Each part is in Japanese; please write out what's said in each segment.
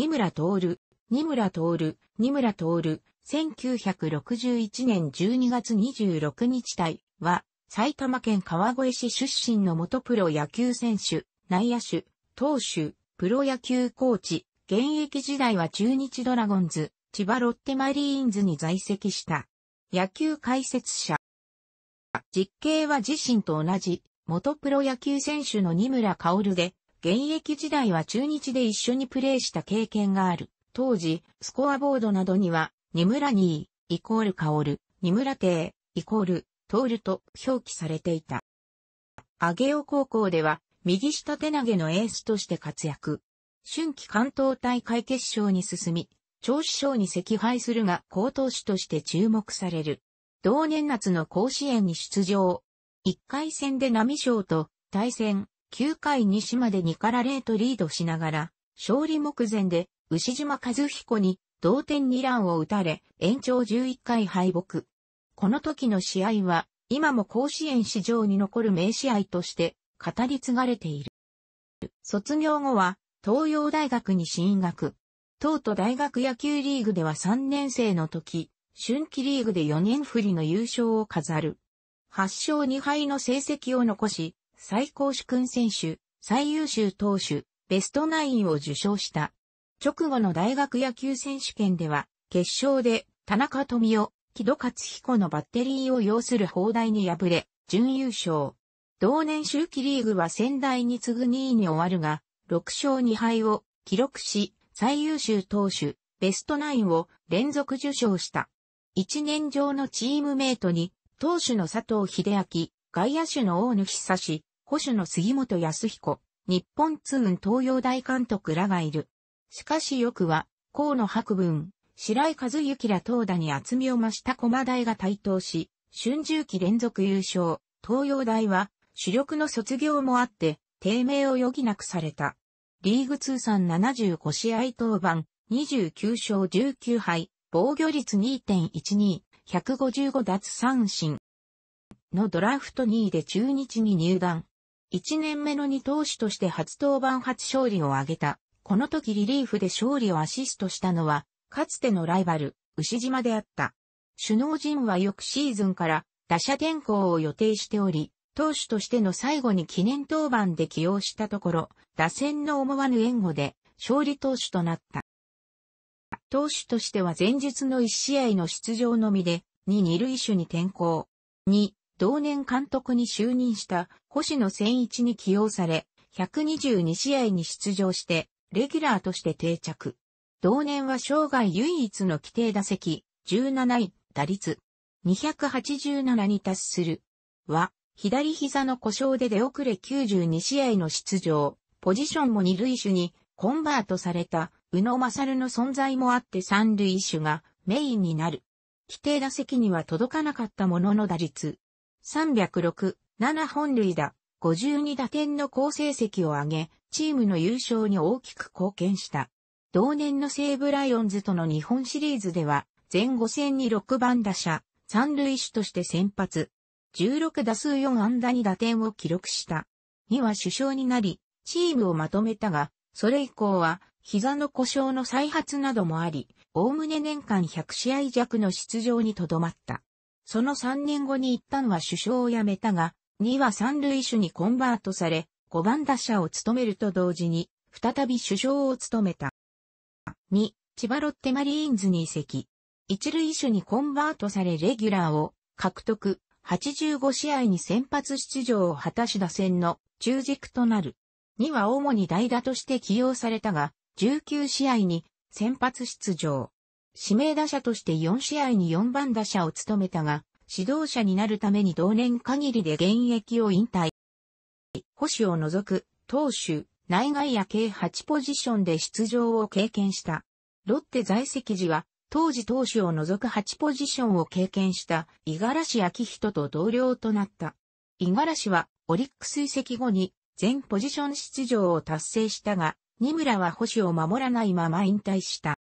ト村徹、ニ村徹、ト村徹、1961年12月26日対は、埼玉県川越市出身の元プロ野球選手、内野手、投手、プロ野球コーチ、現役時代は中日ドラゴンズ、千葉ロッテマリーンズに在籍した。野球解説者。実刑は自身と同じ、元プロ野球選手の二村薫で、現役時代は中日で一緒にプレーした経験がある。当時、スコアボードなどには、二村に、イコールカオル、二村亭、イコール、トールと表記されていた。上尾高校では、右下手投げのエースとして活躍。春季関東大会決勝に進み、長子賞に惜敗するが、高投手として注目される。同年夏の甲子園に出場。1回戦で波賞と対戦、9回西まで2から0とリードしながら、勝利目前で、牛島和彦に同点2ランを打たれ、延長11回敗北。この時の試合は、今も甲子園史上に残る名試合として語り継がれている。卒業後は、東洋大学に進学。東都大学野球リーグでは3年生の時、春季リーグで4年振りの優勝を飾る。8勝2敗の成績を残し、最高主君選手、最優秀投手、ベストナインを受賞した。直後の大学野球選手権では、決勝で田中富夫、木戸勝彦のバッテリーを要する砲台に敗れ、準優勝。同年秋季リーグは仙台に次ぐ2位に終わるが、6勝2敗を記録し、最優秀投手、ベストナインを連続受賞した。一年上のチームメイトに、投手の佐藤秀明、外野手の大野久志、保守の杉本康彦、日本通運東洋大監督らがいる。しかしよくは、河野博文、白井和幸ら東田に厚みを増した駒大が台頭し、春秋期連続優勝、東洋大は、主力の卒業もあって、低迷を余儀なくされた。リーグ通算75試合登板、29勝19敗、防御率2.12、155奪三振。のドラフト2位で中日に入団。1年目の2投手として初登板初勝利を挙げた。この時リリーフで勝利をアシストしたのは、かつてのライバル、牛島であった。首脳陣は翌シーズンから打者転向を予定しており、投手としての最後に記念登板で起用したところ、打線の思わぬ援護で勝利投手となった。投手としては前日の1試合の出場のみで、2、二塁手に転向。2、同年監督に就任した星野千一に起用され、122試合に出場して、レギュラーとして定着。同年は生涯唯一の規定打席、17位、打率、287に達する。は、左膝の故障で出遅れ92試合の出場、ポジションも二塁手にコンバートされた宇野勝の存在もあって三塁手がメインになる。規定打席には届かなかったものの打率、306、7本塁打、52打点の好成績を挙げ、チームの優勝に大きく貢献した。同年の西武ライオンズとの日本シリーズでは、前5戦に6番打者、三塁手として先発。16打数4安打2打点を記録した。には首相になり、チームをまとめたが、それ以降は、膝の故障の再発などもあり、おおむね年間100試合弱の出場にとどまった。その3年後に一旦は首相を辞めたが、2は三塁手にコンバートされ、5番打者を務めると同時に、再び首相を務めた。2、千葉ロッテマリーンズに移籍。一塁手にコンバートされレギュラーを獲得。85試合に先発出場を果たし打線の中軸となる。2は主に代打として起用されたが、19試合に先発出場。指名打者として4試合に4番打者を務めたが、指導者になるために同年限りで現役を引退。保守を除く、投手、内外野計8ポジションで出場を経験した。ロッテ在籍時は、当時投手を除く8ポジションを経験した五十嵐明人と同僚となった。五十嵐はオリックス移籍後に全ポジション出場を達成したが、二村は保守を守らないまま引退した。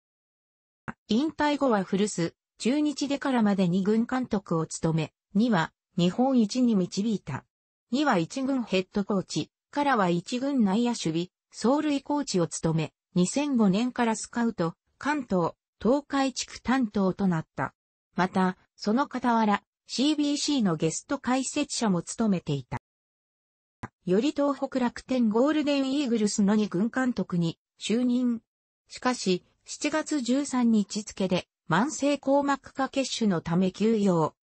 引退後は古巣、中日でからまで二軍監督を務め、には日本一に導いた。には一軍ヘッドコーチ、からは一軍内野守備、走塁コーチを務め、2005年からスカウト、関東、東海地区担当となった。また、その傍ら、CBC のゲスト解説者も務めていた。より東北楽天ゴールデンイーグルスの二軍監督に就任。しかし、7月13日付で慢性硬膜下血腫のため休養。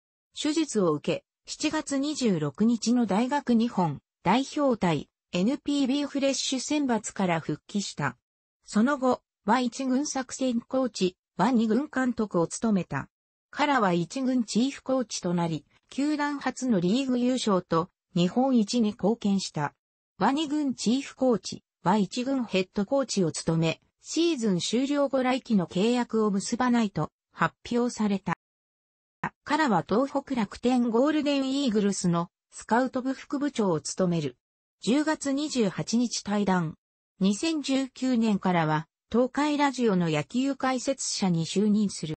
手術を受け、7月26日の大学日本代表隊 NPB フレッシュ選抜から復帰した。その後、和一軍作戦コーチ、和2軍監督を務めた。からは1軍チーフコーチとなり、球団初のリーグ優勝と日本一に貢献した。和2軍チーフコーチ、は1軍ヘッドコーチを務め、シーズン終了後来期の契約を結ばないと発表された。からは東北楽天ゴールデンイーグルスのスカウト部副部長を務める。10月28日対談。2019年からは東海ラジオの野球解説者に就任する。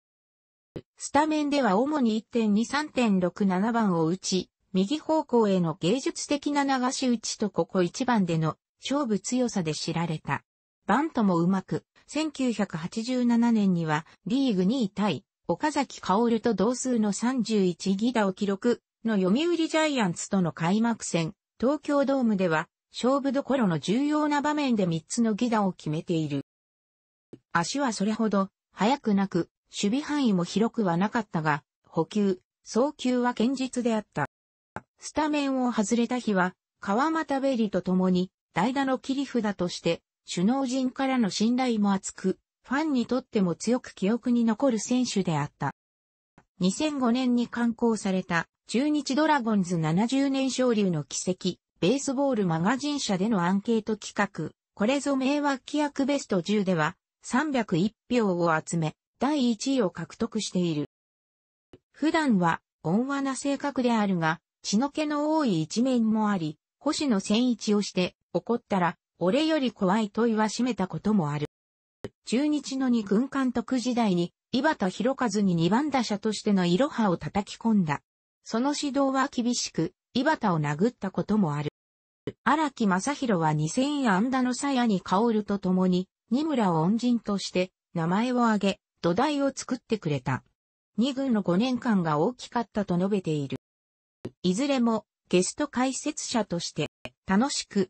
スタメンでは主に1.23.67番を打ち、右方向への芸術的な流し打ちとここ1番での勝負強さで知られた。バントもうまく、1987年にはリーグ2位タイ、岡崎薫と同数の31ギダを記録の読売ジャイアンツとの開幕戦、東京ドームでは勝負どころの重要な場面で3つのギダを決めている。足はそれほど速くなく、守備範囲も広くはなかったが、補給、送急は堅実であった。スタメンを外れた日は、川又ベリと共に、代打の切り札として、首脳陣からの信頼も厚く、ファンにとっても強く記憶に残る選手であった。2005年に刊行された中日ドラゴンズ70年昇流の奇跡、ベースボールマガジン社でのアンケート企画、これぞ名脇規約ベスト10では301票を集め、第1位を獲得している。普段は温和な性格であるが、血の気の多い一面もあり、星野千一をして怒ったら俺より怖いと言わしめたこともある。中日の二軍監督時代に、井端博和に二番打者としてのイロハを叩き込んだ。その指導は厳しく、井端を殴ったこともある。荒木正宏は2000安打の鞘に香るとともに、二村を恩人として名前を挙げ、土台を作ってくれた。二軍の5年間が大きかったと述べている。いずれもゲスト解説者として楽しく